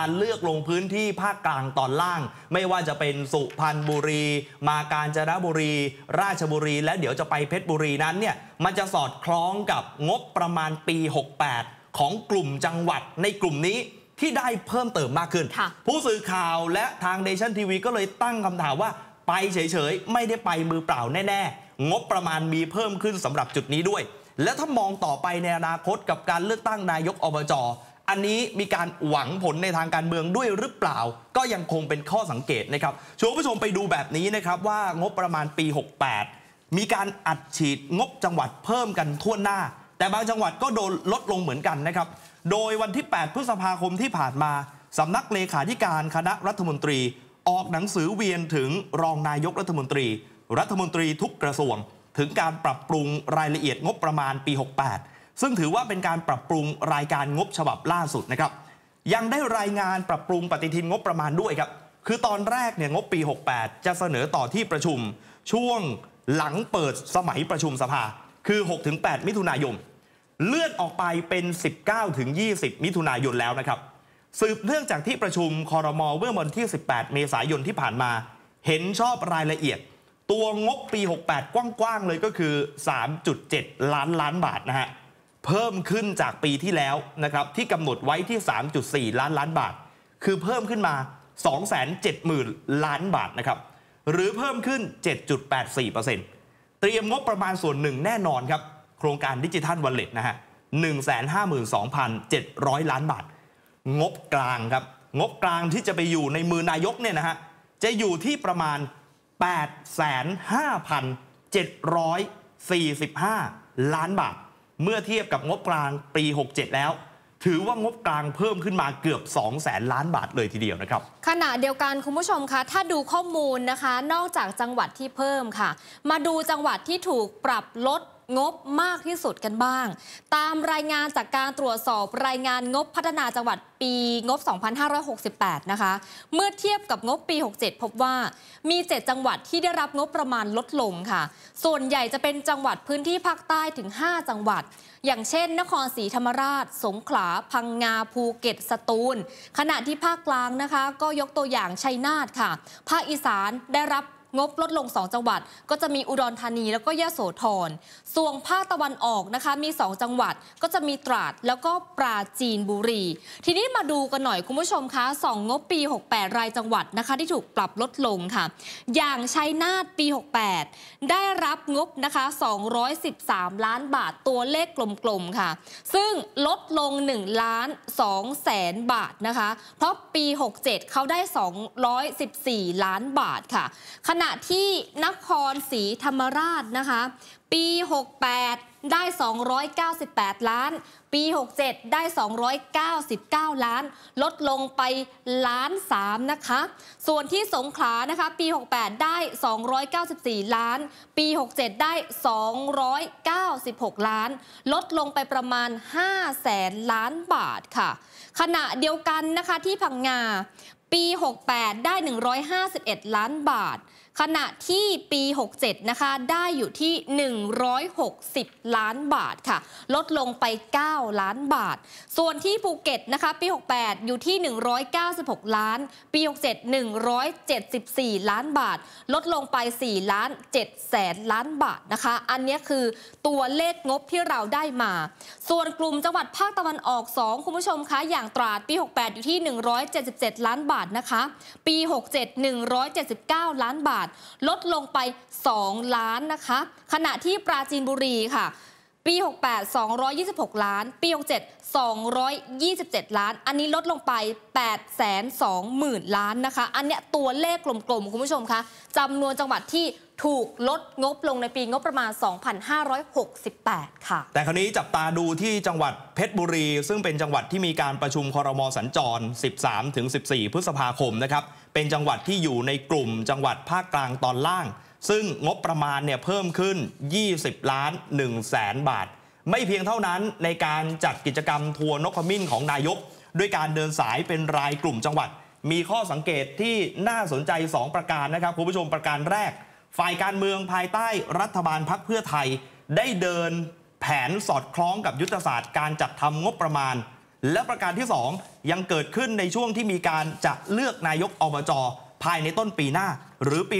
การเลือกลงพื้นที่ภาคกลางตอนล่าง ไม่ว่าจะเป็นสุพรรณบุรี มากาญจนบุรี ราชบุรี และเดี๋ยวจะไปเพชรบุรีนั้นเนี่ย มันจะสอดคล้องกับงบประมาณปี 68 ของกลุ่มจังหวัดในกลุ่มนี้ที่ได้เพิ่มเติมมากขึ้น ผู้สื่อข่าวและทางเดชันทีวีก็เลยตั้งคำถามว่า ไปเฉยๆ ไม่ได้ไปมือเปล่าแน่ ๆ งบประมาณมีเพิ่มขึ้นสำหรับจุดนี้ด้วย และถ้ามองต่อไปในอนาคตกับการเลือกตั้งนายกอบจอันนี้มีการหวังผลในทางการเมืองด้วยหรือเปล่า ก็ยังคงเป็นข้อสังเกตนะครับชวนผู้ชมไปดูแบบนี้นะครับ ว่างบประมาณปี 68 มีการอัดฉีดงบจังหวัดเพิ่มกันทั่วหน้า แต่บางจังหวัดก็โดนลดลงเหมือนกันนะครับ โดยวันที่ 8พฤษภาคมที่ผ่านมาสำนักเลขาธิการคณะรัฐมนตรี ออกหนังสือเวียนถึงรองนายกรัฐมนตรี รัฐมนตรีทุกกระทรวง ถึงการปรับปรุงรายละเอียดงบประมาณปี 68ซึ่งถือว่าเป็นการปรับปรุงรายการงบฉบับล่าสุดนะครับ ยังได้รายงานปรับปรุงปฏิทินงบประมาณด้วยครับ คือตอนแรกเนี่ยงบปี 68 จะเสนอต่อที่ประชุมช่วงหลังเปิดสมัยประชุมสภา คือ 6-8 มิถุนายน เลื่อนออกไปเป็น 19-20 มิถุนายนแล้วนะครับ สืบเนื่องจากที่ประชุมคอรมอเมื่อวันที่ 18 เมษายนที่ผ่านมา เห็นชอบรายละเอียด ตัวงบปี 68 กว้างๆเลยก็คือ 3.7 ล้านล้านบาทนะฮะเพิ่มขึ้นจากปีที่แล้วนะครับที่กำหนดไว้ที่ 3.4 ล้านล้านบาท คือเพิ่มขึ้นมา 270,000ล้านบาทนะครับหรือเพิ่มขึ้น 7.84%เตรียมงบประมาณส่วนหนึ่งแน่นอนครับ โครงการดิจิทัลวอลเล็ตนะฮะ152,700 ล้านบาท งบกลางครับ งบกลางที่จะไปอยู่ในมือนายกเนี่ยนะฮะจะอยู่ที่ประมาณ 8 5 7 4 5 ล้านบาทเมื่อเทียบกับงบกลางปี 67 แล้ว ถือว่างบกลางเพิ่มขึ้นมาเกือบ2แสนล้านบาทเลยทีเดียวนะครับ ขณะเดียวกันคุณผู้ชมคะ ถ้าดูข้อมูลนะคะ นอกจากจังหวัดที่เพิ่มค่ะ มาดูจังหวัดที่ถูกปรับลดงบมากที่สุดกันบ้าง ตามรายงานจากการตรวจสอบรายงานงบพัฒนาจังหวัดปีงบ 2568 นะคะเมื่อเทียบกับงบปี 67 พบว่า มี 7 จังหวัดที่ได้รับงบประมาณลดลงค่ะ ส่วนใหญ่จะเป็นจังหวัดพื้นที่ภาคใต้ถึง 5 จังหวัด อย่างเช่น นครศรีธรรมราช สงขลาพังงา ภูเก็ตสตูล ขณะที่ภาคกลางนะคะ ก็ยกตัวอย่างชัยนาทค่ะภาคอีสานได้รับงบลดลง 2 จังหวัดก็จะมีอุดรธานีแล้วก็ยะโสธรส่วนภาคตะวันออกนะคะมี 2 จังหวัดก็จะมีตราดแล้วก็ปราจีนบุรี ทีนี้มาดูกันหน่อยคุณผู้ชมคะ 2งบปี 68 รายจังหวัดนะคะ ที่ถูกปรับลดลงค่ะ อย่างชัยนาทปี 68 ได้รับงบนะคะ213 ล้านบาทตัวเลขกลมๆค่ะ ซึ่งลดลง1ล้าน2แสนบาทนะคะ เพราะปี 67 เขาได้ 214ล้านบาทค่ะขณะณะที่นครศรีธรรมราชนะคะปี68ได้298 ล้าน ปี67ได้299 ล้าน ลดลงไปล้านสามนะคะ ส่วนที่สงขลานะคะปี 68 ได้294 ล้าน ปี67ได้296 ล้าน ลดลงไปประมาณ5แสนล้านบาทค่ะ ขณะเดียวกันนะคะที่พังงาปี 68 ได้ 151 ล้านบาทขณะที่ปี67นะคะ ได้อยู่ที่160 ล้านบาท ค่ะ ลดลงไป 9 ล้านบาท ส่วนที่ภูเก็ตนะคะ ปี68อยู่ที่196ล้าน ปี67 174 ล้านบาท ลดลงไป4ล้าน7แสนล้านบาทนะคะ อันนี้คือตัวเลขงบที่เราได้มา ส่วนกลุ่มจังหวัดภาคตะวันออก 2 คุณผู้ชมคะ อย่างตราด ปี68อยู่ที่177 ล้านบาทนะคะ ปี 67 179 ล้านบาททลดลงไป 2 ล้านนะคะขณะที่ปราจีนบุรีค่ะปี 68 226 ล้าน ปี 67 227 ล้าน อันนี้ลดลงไป 820,000 ล้านนะคะ อันเนี้ยตัวเลขกลมๆ คุณผู้ชมคะจำนวนจังหวัดที่ถูกลดงบลงในปีงบประมาณ 2,568 ค่ะ แต่คราวนี้จับตาดูที่จังหวัดเพชรบุรี ซึ่งเป็นจังหวัดที่มีการประชุมคอรมอสัญจร 13-14 พฤษภาคมนะครับ เป็นจังหวัดที่อยู่ในกลุ่มจังหวัดภาคกลางตอนล่างซึ่งงบประมาณเนี่ยเพิ่มขึ้น 20 ล้าน 1 แสนบาท ไม่เพียงเท่านั้นในการจัดกิจกรรมทัวร์นกขมิ้นของนายก ด้วยการเดินสายเป็นรายกลุ่มจังหวัด มีข้อสังเกตที่น่าสนใจ 2 ประการนะครับ คุณผู้ชมประการแรก ฝ่ายการเมืองภายใต้รัฐบาลพักเพื่อไทย ได้เดินแผนสอดคล้องกับยุทธศาสตร์การจัดทำงบประมาณ และประการที่2ยังเกิดขึ้นในช่วงที่มีการจะเลือกนายกอบจภายในต้นปีหน้าหรือปี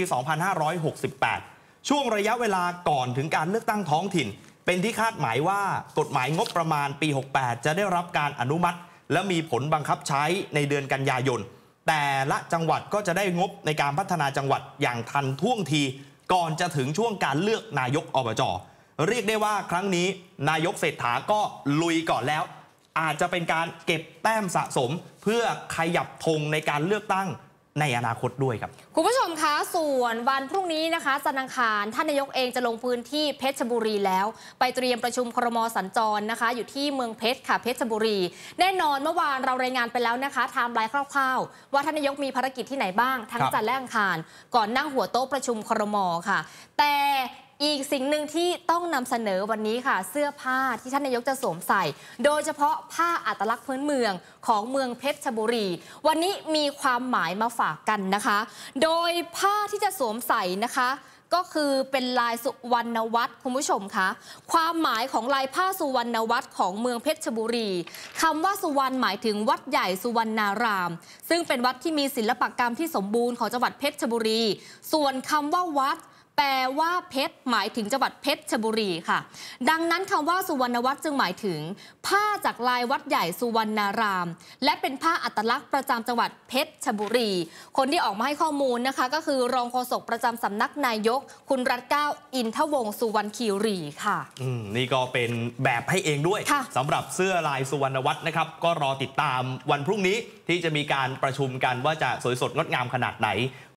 2568 ช่วงระยะเวลาก่อนถึงการเลือกตั้งท้องถิ่น เป็นที่คาดหมายว่ากฎหมายงบประมาณปี 68 จะได้รับการอนุมัติ และมีผลบังคับใช้ในเดือนกันยายน แต่ละจังหวัดก็จะได้งบในการพัฒนาจังหวัดอย่างทันท่วงที ก่อนจะถึงช่วงการเลือกนายกอบจเรียกได้ว่าครั้งนี้ นายกเศรษฐาก็ลุยก่อนแล้ว อาจจะเป็นการเก็บแต้มสะสม เพื่อขยับธงในการเลือกตั้งในอนาคตด้วยครับคุณผู้ชมคะส่วนวันพรุ่งนี้นะคะสันังคารท่านนายกเองจะลงพื้นที่เพชรบุรีแล้ว ไปเตรียมประชุมครมสัญจรนะคะอยู่ที่เมืองเพชรค่ะเพชรบุรี แน่นอนเมื่อวานเรารายงานไปแล้วนะคะไทม์ไลน์คร่าวๆว่าท่านนายกมีภารกิจที่ไหนบ้าง ทั้งจันทร์และอังคารก่อนนั่งหัวโต๊ะประชุมครมค่ะ แต่อีกสิ่งหนึ่งที่ต้องนำเสนอวันนี้ค่ะ เสื้อผ้าที่ท่านนายกจะสวมใส่ โดยเฉพาะผ้าอัตลักษณ์พื้นเมืองของเมืองเพชรชบุรี วันนี้มีความหมายมาฝากกันนะคะ โดยผ้าที่จะสวมใส่นะคะ ก็คือเป็นลายสุวรรณวัตรคุณผู้ชมคะความหมายของลายผ้าสุวรรณวัตรของเมืองเพชรชบุรี คำว่าสุวรรณหมายถึงวัดใหญ่สุวรรณาราม ซึ่งเป็นวัดที่มีศิลปกรรมที่สมบูรณ์ของจังหวัดเพชรชบุรีส่วนคำว่าวัดแปลว่าเพชร หมายถึงจังหวัดเพชรชบุรีค่ะ ดังนั้นคำว่าสุวรรณวัฒน์จึงหมายถึง ผ้าจากลายวัดใหญ่สุวรรณาราม และเป็นผ้าอัตลักษณ์ประจำจังหวัดเพชรชบุรี คนที่ออกมาให้ข้อมูลนะคะ ก็คือรองโฆษกประจำสำนักนายกคุณรัตเก้าอินทวงสุวรรณคีรีค่ะนี่ก็เป็นแบบให้เองด้วยสำหรับเสื้อลายสุวรรณวัฒน์นะครับ ก็รอติดตามวันพรุ่งนี้ที่จะมีการประชุมกันว่าจะสวยสดงดงามขนาดไหน